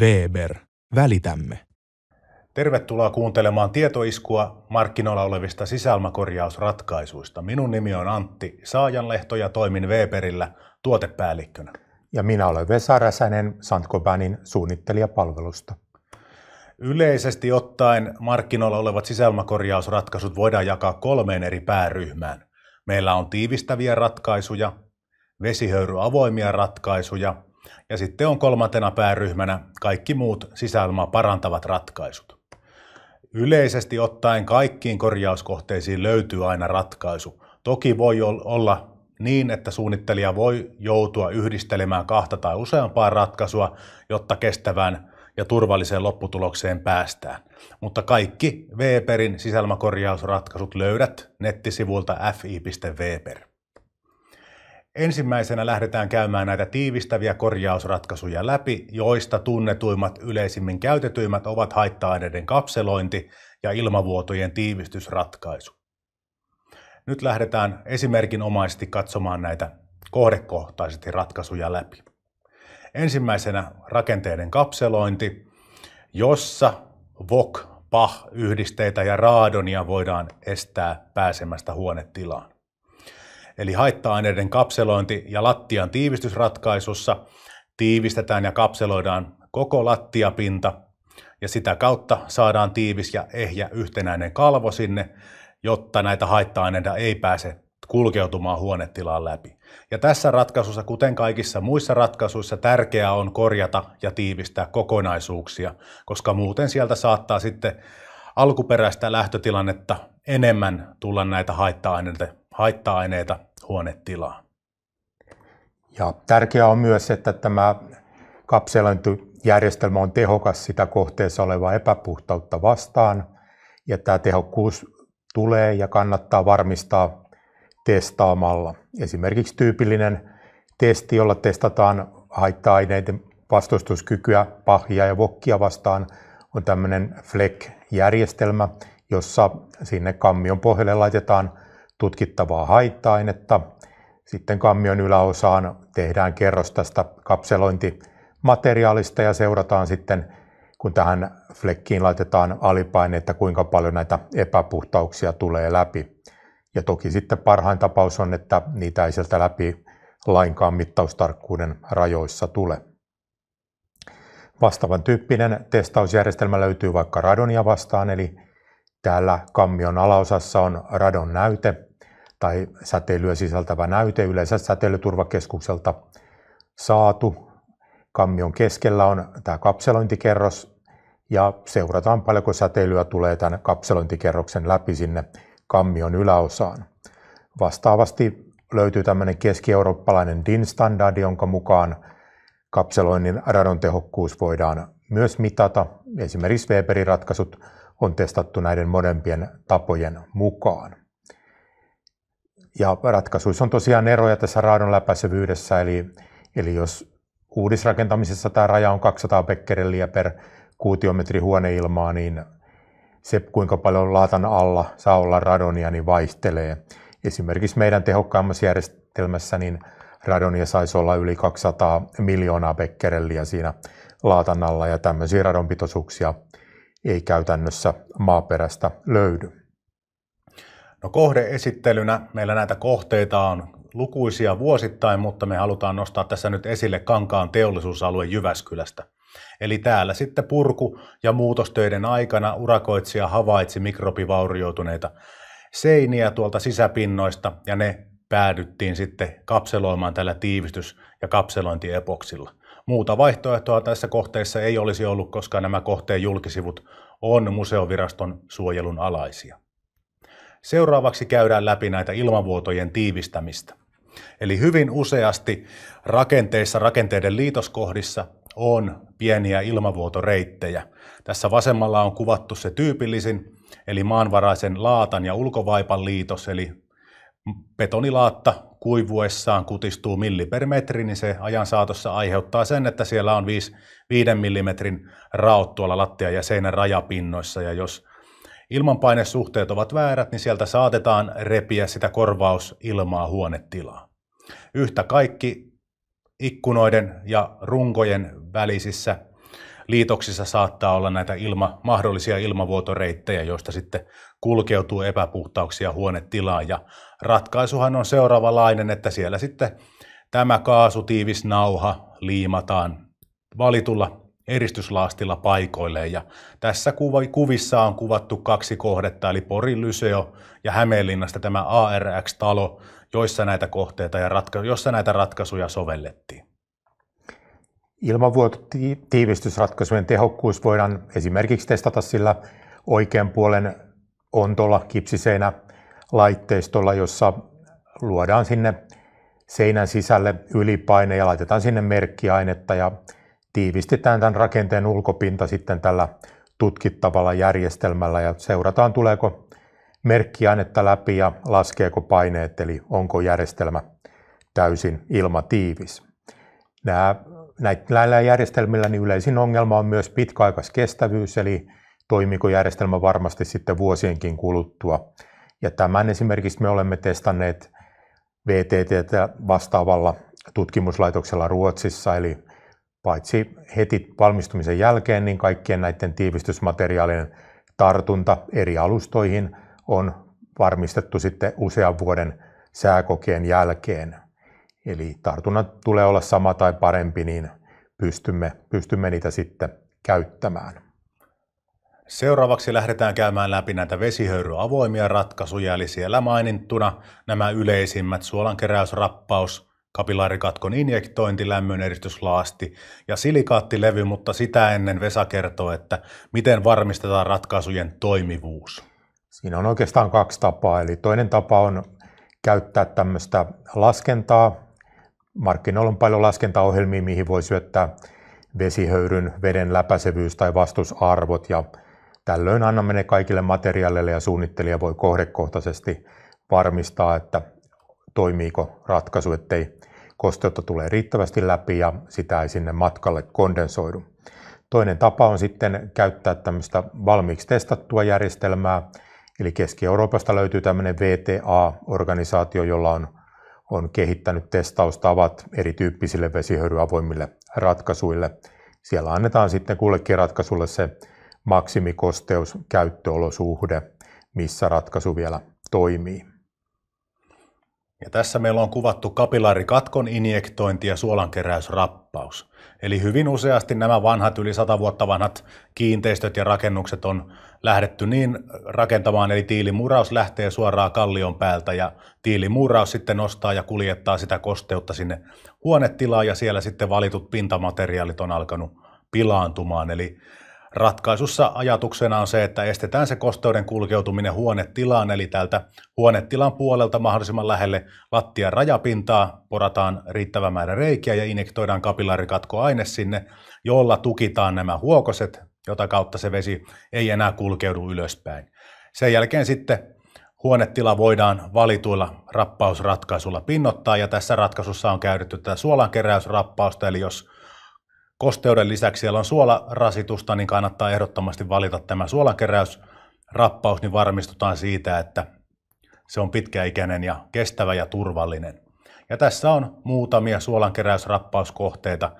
Weber, välitämme. Tervetuloa kuuntelemaan tietoiskua markkinoilla olevista sisälmäkorjausratkaisuista. Minun nimi on Antti Saajanlehto ja toimin Weberillä tuotepäällikkönä. Ja minä olen Vesa Räsänen Santkobanin suunnittelijapalvelusta. Yleisesti ottaen markkinoilla olevat sisälmäkorjausratkaisut voidaan jakaa kolmeen eri pääryhmään. Meillä on tiivistäviä ratkaisuja, vesihöyryavoimia ratkaisuja – ja sitten on kolmantena pääryhmänä kaikki muut sisäilmaa parantavat ratkaisut. Yleisesti ottaen kaikkiin korjauskohteisiin löytyy aina ratkaisu. Toki voi olla niin, että suunnittelija voi joutua yhdistelemään kahta tai useampaa ratkaisua, jotta kestävään ja turvalliseen lopputulokseen päästään. Mutta kaikki Weberin sisälmäkorjausratkaisut löydät nettisivulta fi.weber. Ensimmäisenä lähdetään käymään näitä tiivistäviä korjausratkaisuja läpi, joista tunnetuimmat yleisimmin käytetyimmät ovat haitta-aineiden kapselointi ja ilmavuotojen tiivistysratkaisu. Nyt lähdetään esimerkinomaisesti katsomaan näitä kohdekohtaisesti ratkaisuja läpi. Ensimmäisenä rakenteiden kapselointi, jossa VOC, PAH-yhdisteitä ja raadonia voidaan estää pääsemästä huonetilaan eli haitta-aineiden kapselointi ja lattian tiivistysratkaisussa tiivistetään ja kapseloidaan koko lattiapinta ja sitä kautta saadaan tiivis ja ehjä yhtenäinen kalvo sinne, jotta näitä haitta-aineita ei pääse kulkeutumaan huonetilaan läpi. Ja tässä ratkaisussa, kuten kaikissa muissa ratkaisuissa, tärkeää on korjata ja tiivistää kokonaisuuksia, koska muuten sieltä saattaa sitten alkuperäistä lähtötilannetta enemmän tulla näitä haitta-aineita haitta-aineita huonetilaan. Ja tärkeää on myös, että tämä kapselointijärjestelmä on tehokas sitä kohteessa olevaa epäpuhtautta vastaan. Ja tämä tehokkuus tulee ja kannattaa varmistaa testaamalla. Esimerkiksi tyypillinen testi, jolla testataan haitta-aineiden vastustuskykyä pahia ja vokkia vastaan, on tämmöinen FLEC-järjestelmä, jossa sinne kammion pohjalle laitetaan tutkittavaa haitta-ainetta. Sitten kammion yläosaan tehdään kerros tästä kapselointimateriaalista ja seurataan sitten, kun tähän flekkiin laitetaan alipaine, että kuinka paljon näitä epäpuhtauksia tulee läpi. Ja toki sitten parhain tapaus on, että niitä ei sieltä läpi lainkaan mittaustarkkuuden rajoissa tule. Vastaavan tyyppinen testausjärjestelmä löytyy vaikka radonia vastaan, eli täällä kammion alaosassa on radon näyte, tai säteilyä sisältävä näyte yleensä säteilyturvakeskukselta saatu. Kammion keskellä on tämä kapselointikerros ja seurataan paljonko säteilyä tulee tämän kapselointikerroksen läpi sinne kammion yläosaan. Vastaavasti löytyy tämmöinen keski-eurooppalainen DIN-standardi, jonka mukaan kapseloinnin radon voidaan myös mitata. Esimerkiksi Weberin ratkaisut on testattu näiden molempien tapojen mukaan. Ja ratkaisuissa on tosiaan eroja tässä raadon läpäisevyydessä, eli, eli jos uudisrakentamisessa tämä raja on 200 becquereliä per kuutiometri huoneilmaa, niin se, kuinka paljon laatan alla saa olla radonia, niin vaihtelee. Esimerkiksi meidän tehokkaimmassa järjestelmässä niin radonia saisi olla yli 200 miljoonaa becquereliä siinä laatan alla, ja tämmöisiä radonpitoisuuksia ei käytännössä maaperästä löydy. No kohdeesittelynä meillä näitä kohteita on lukuisia vuosittain, mutta me halutaan nostaa tässä nyt esille Kankaan teollisuusalue Jyväskylästä. Eli täällä sitten purku- ja muutostöiden aikana urakoitsija havaitsi mikrobivaurioituneita seiniä tuolta sisäpinnoista ja ne päädyttiin sitten kapseloimaan tällä tiivistys- ja kapselointiepoksilla. Muuta vaihtoehtoa tässä kohteessa ei olisi ollut, koska nämä kohteen julkisivut on museoviraston suojelun alaisia. Seuraavaksi käydään läpi näitä ilmavuotojen tiivistämistä. Eli hyvin useasti rakenteissa, rakenteiden liitoskohdissa on pieniä ilmavuotoreittejä. Tässä vasemmalla on kuvattu se tyypillisin, eli maanvaraisen laatan ja ulkovaipan liitos, eli betonilaatta kuivuessaan kutistuu milli per metri, niin se ajan saatossa aiheuttaa sen, että siellä on 5, 5 mm raot tuolla lattia- ja seinän rajapinnoissa, ja jos ilmanpainesuhteet ovat väärät, niin sieltä saatetaan repiä sitä korvausilmaa huonetilaa. Yhtä kaikki ikkunoiden ja runkojen välisissä liitoksissa saattaa olla näitä ilma, mahdollisia ilmavuotoreittejä, joista sitten kulkeutuu epäpuhtauksia huonetilaan. Ja ratkaisuhan on seuraavanlainen, että siellä sitten tämä kaasutiivis nauha liimataan valitulla eristyslaastilla paikoilleen. Ja tässä kuvissa on kuvattu kaksi kohdetta, eli Porin Lyseo ja Hämeenlinnasta tämä ARX-talo, joissa näitä kohteita ja ratka- jossa näitä ratkaisuja sovellettiin. Ilmavuototiivistysratkaisujen tehokkuus voidaan esimerkiksi testata sillä oikean puolen ontolla kipsiseinä laitteistolla, jossa luodaan sinne seinän sisälle ylipaine ja laitetaan sinne merkkiainetta ja tiivistetään tämän rakenteen ulkopinta sitten tällä tutkittavalla järjestelmällä ja seurataan tuleeko merkkiainetta läpi ja laskeeko paineet, eli onko järjestelmä täysin ilmatiivis. Nämä, näillä järjestelmillä niin yleisin ongelma on myös pitkäaikaiskestävyys, eli toimiko järjestelmä varmasti sitten vuosienkin kuluttua. Ja tämän esimerkiksi me olemme testanneet VTT vastaavalla tutkimuslaitoksella Ruotsissa, eli paitsi heti valmistumisen jälkeen, niin kaikkien näiden tiivistysmateriaalien tartunta eri alustoihin on varmistettu sitten usean vuoden sääkokeen jälkeen. Eli tartunnat tulee olla sama tai parempi, niin pystymme, pystymme niitä sitten käyttämään. Seuraavaksi lähdetään käymään läpi näitä vesihöyryavoimia ratkaisuja, eli siellä mainittuna nämä yleisimmät suolankeräysrappaus. rappaus, kapilaarikatkon niin injektointi, eristyslaasti ja silikaattilevy, mutta sitä ennen Vesa kertoo, että miten varmistetaan ratkaisujen toimivuus. Siinä on oikeastaan kaksi tapaa. Eli toinen tapa on käyttää tämmöistä laskentaa. Markkinoilla on paljon laskentaohjelmia, mihin voi syöttää vesihöyryn, veden läpäisevyys tai vastusarvot. Ja tällöin annamme ne kaikille materiaaleille ja suunnittelija voi kohdekohtaisesti varmistaa, että toimiiko ratkaisu, ettei kosteutta tulee riittävästi läpi ja sitä ei sinne matkalle kondensoidu. Toinen tapa on sitten käyttää tämmöistä valmiiksi testattua järjestelmää, eli Keski-Euroopasta löytyy tämmöinen VTA-organisaatio, jolla on, on kehittänyt testaustavat erityyppisille vesihöyryavoimille ratkaisuille. Siellä annetaan sitten kullekin ratkaisulle se maksimikosteus, käyttöolosuhde, missä ratkaisu vielä toimii. Ja tässä meillä on kuvattu kapilaarikatkon injektointi ja suolankeräysrappaus. Eli hyvin useasti nämä vanhat, yli 100 vuotta vanhat kiinteistöt ja rakennukset on lähdetty niin rakentamaan, eli tiilimuraus lähtee suoraan kallion päältä ja tiilimuraus sitten nostaa ja kuljettaa sitä kosteutta sinne huonetilaan ja siellä sitten valitut pintamateriaalit on alkanut pilaantumaan. Eli Ratkaisussa ajatuksena on se, että estetään se kosteuden kulkeutuminen huonetilaan, eli tältä huonetilan puolelta mahdollisimman lähelle lattian rajapintaa, porataan riittävä määrä reikiä ja injektoidaan kapillaarikatkoaine sinne, jolla tukitaan nämä huokoset, jota kautta se vesi ei enää kulkeudu ylöspäin. Sen jälkeen sitten huonetila voidaan valituilla rappausratkaisulla pinnottaa, ja tässä ratkaisussa on käytetty tätä suolankeräysrappausta, eli jos kosteuden lisäksi siellä on suolarasitusta, niin kannattaa ehdottomasti valita tämä suolakeräysrappaus, niin varmistutaan siitä, että se on pitkäikäinen ja kestävä ja turvallinen. Ja tässä on muutamia suolankeräysrappauskohteita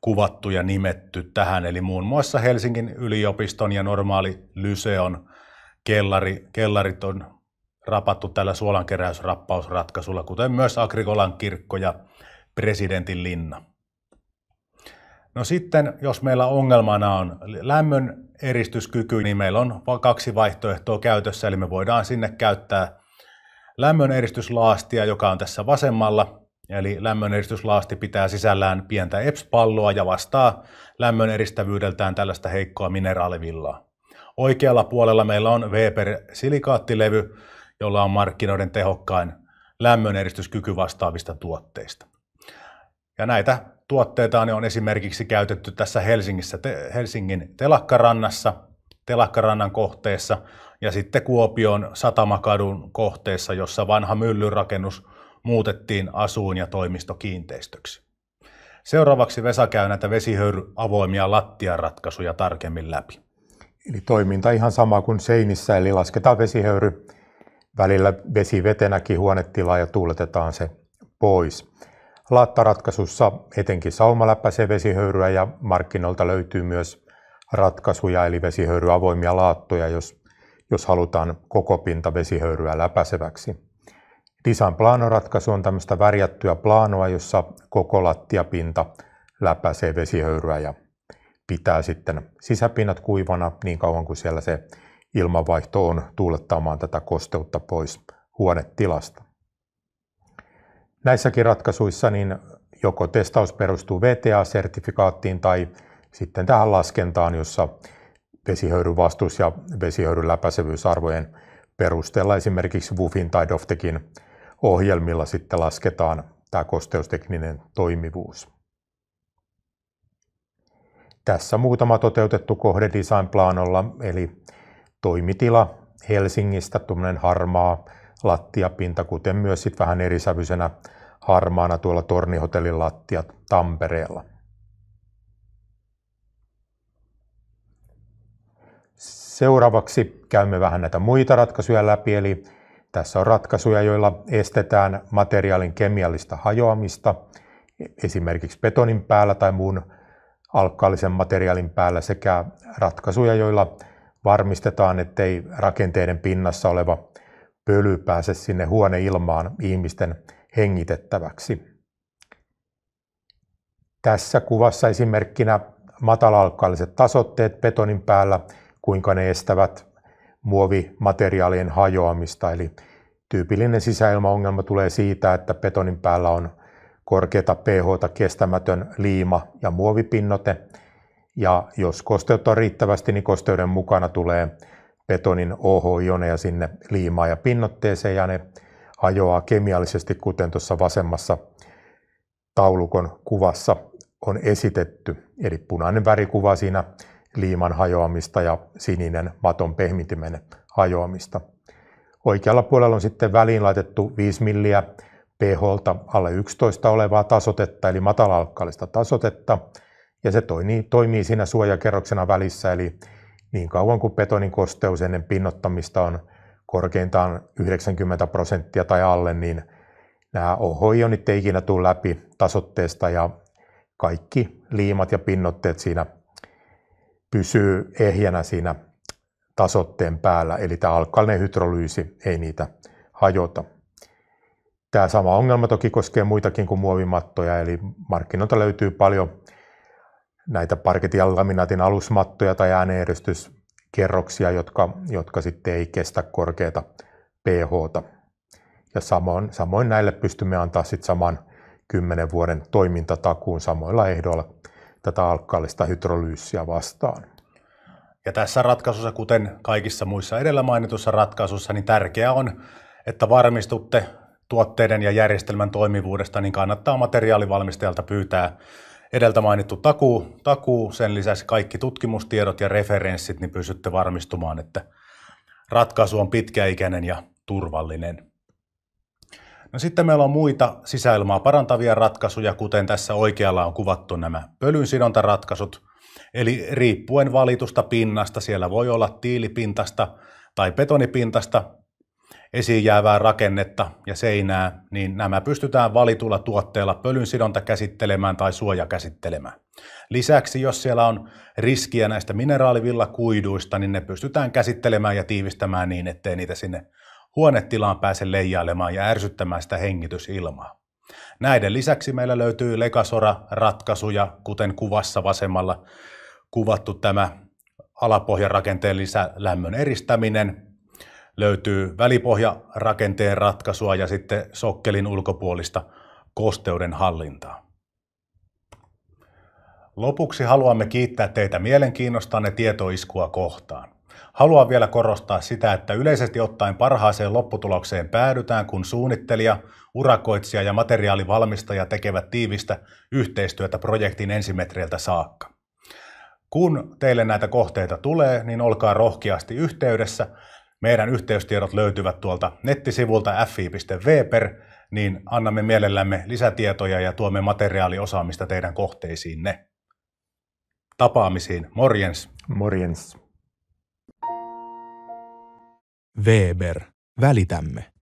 kuvattu ja nimetty tähän, eli muun muassa Helsingin yliopiston ja normaali Lyseon kellari, kellarit on rapattu tällä suolankeräysrappausratkaisulla, kuten myös Agrikolan kirkko ja presidentin linna. No sitten, jos meillä ongelmana on lämmön eristyskyky, niin meillä on kaksi vaihtoehtoa käytössä, eli me voidaan sinne käyttää lämmön eristyslaastia, joka on tässä vasemmalla, eli lämmön eristyslaasti pitää sisällään pientä EPS-palloa ja vastaa lämmön eristävyydeltään tällaista heikkoa mineraalivillaa. Oikealla puolella meillä on Weber silikaattilevy, jolla on markkinoiden tehokkain lämmön eristyskyky vastaavista tuotteista. Ja näitä tuotteitaan niin on esimerkiksi käytetty tässä Helsingissä, te, Helsingin telakkarannassa, telakkarannan kohteessa ja sitten Kuopion satamakadun kohteessa, jossa vanha myllyrakennus muutettiin asuun- ja toimistokiinteistöksi. Seuraavaksi Vesa käy näitä vesihöyryavoimia avoimia lattiaratkaisuja tarkemmin läpi. Eli toiminta ihan sama kuin seinissä, eli lasketaan vesihöyry välillä vesivetenäkin huonetilaa ja tuuletetaan se pois. Laattaratkaisussa etenkin sauma läpäisee vesihöyryä ja markkinoilta löytyy myös ratkaisuja eli avoimia laattoja, jos, jos halutaan koko pinta vesihöyryä läpäiseväksi. Design plaanoratkaisu on tämmöistä värjättyä plaanoa, jossa koko lattiapinta läpäisee vesihöyryä ja pitää sitten sisäpinnat kuivana niin kauan kuin siellä se ilmanvaihto on tuulettamaan tätä kosteutta pois huonetilasta. Näissäkin ratkaisuissa niin joko testaus perustuu VTA-sertifikaattiin tai sitten tähän laskentaan, jossa vesihöyryn vastuus ja vesihöyryn läpäisevyysarvojen perusteella esimerkiksi WUFin tai DOFTEKin ohjelmilla sitten lasketaan tämä kosteustekninen toimivuus. Tässä muutama toteutettu kohde planolla eli toimitila Helsingistä, tuommoinen harmaa lattiapinta, kuten myös sit vähän erisävyisenä harmaana tuolla Tornihotellin lattiat Tampereella. Seuraavaksi käymme vähän näitä muita ratkaisuja läpi, eli tässä on ratkaisuja, joilla estetään materiaalin kemiallista hajoamista, esimerkiksi betonin päällä tai muun alkaalisen materiaalin päällä sekä ratkaisuja, joilla varmistetaan, ettei rakenteiden pinnassa oleva pöly pääse sinne huoneilmaan ihmisten hengitettäväksi. Tässä kuvassa esimerkkinä matalalkkaalliset tasotteet betonin päällä, kuinka ne estävät muovimateriaalien hajoamista. Eli tyypillinen sisäilmaongelma tulee siitä, että betonin päällä on korkeata ph kestämätön liima ja muovipinnote. Ja jos kosteutta on riittävästi, niin kosteuden mukana tulee betonin OH-ioneja sinne liimaa ja pinnotteeseen ja ne hajoaa kemiallisesti, kuten tuossa vasemmassa taulukon kuvassa on esitetty. Eli punainen väri kuvaa siinä liiman hajoamista ja sininen maton pehmitimen hajoamista. Oikealla puolella on sitten väliin laitettu 5 milliä pH alle 11 olevaa tasotetta, eli matala tasotetta, ja se toimii, toimii siinä suojakerroksena välissä, eli niin kauan kuin betonin kosteus ennen pinnottamista on korkeintaan 90 prosenttia tai alle, niin nämä OH-ionit ei ikinä tule läpi tasotteesta ja kaikki liimat ja pinnotteet siinä pysyy ehjänä siinä tasotteen päällä, eli tämä alkalinen hydrolyysi ei niitä hajota. Tämä sama ongelma toki koskee muitakin kuin muovimattoja, eli markkinoilta löytyy paljon näitä parketin laminaatin alusmattoja tai ääneeristyskerroksia, jotka, jotka sitten ei kestä korkeata ph Ja samoin, samoin näille pystymme antaa sitten saman 10 vuoden toimintatakuun samoilla ehdoilla tätä alkkaallista hydrolyysiä vastaan. Ja tässä ratkaisussa, kuten kaikissa muissa edellä mainitussa ratkaisussa, niin tärkeää on, että varmistutte tuotteiden ja järjestelmän toimivuudesta, niin kannattaa materiaalivalmistajalta pyytää Edeltä mainittu takuu, takuu, sen lisäksi kaikki tutkimustiedot ja referenssit, niin pysytte varmistumaan, että ratkaisu on pitkäikäinen ja turvallinen. No sitten meillä on muita sisäilmaa parantavia ratkaisuja, kuten tässä oikealla on kuvattu nämä pölynsidontaratkaisut. Eli riippuen valitusta pinnasta, siellä voi olla tiilipintasta tai betonipintasta, esiin jäävää rakennetta ja seinää, niin nämä pystytään valitulla tuotteella pölynsidonta käsittelemään tai suoja käsittelemään. Lisäksi, jos siellä on riskiä näistä mineraalivillakuiduista, niin ne pystytään käsittelemään ja tiivistämään niin, ettei niitä sinne huonetilaan pääse leijailemaan ja ärsyttämään sitä hengitysilmaa. Näiden lisäksi meillä löytyy Legasora-ratkaisuja, kuten kuvassa vasemmalla kuvattu tämä alapohjan rakenteen lisälämmön eristäminen, löytyy välipohjarakenteen ratkaisua ja sitten sokkelin ulkopuolista kosteuden hallintaa. Lopuksi haluamme kiittää teitä mielenkiinnostanne tietoiskua kohtaan. Haluan vielä korostaa sitä, että yleisesti ottaen parhaaseen lopputulokseen päädytään, kun suunnittelija, urakoitsija ja materiaalivalmistaja tekevät tiivistä yhteistyötä projektin ensimetreiltä saakka. Kun teille näitä kohteita tulee, niin olkaa rohkeasti yhteydessä meidän yhteystiedot löytyvät tuolta nettisivulta fi.weber, e niin annamme mielellämme lisätietoja ja tuomme materiaaliosaamista teidän kohteisiinne. Tapaamisiin, morjens! Morjens! Weber, välitämme.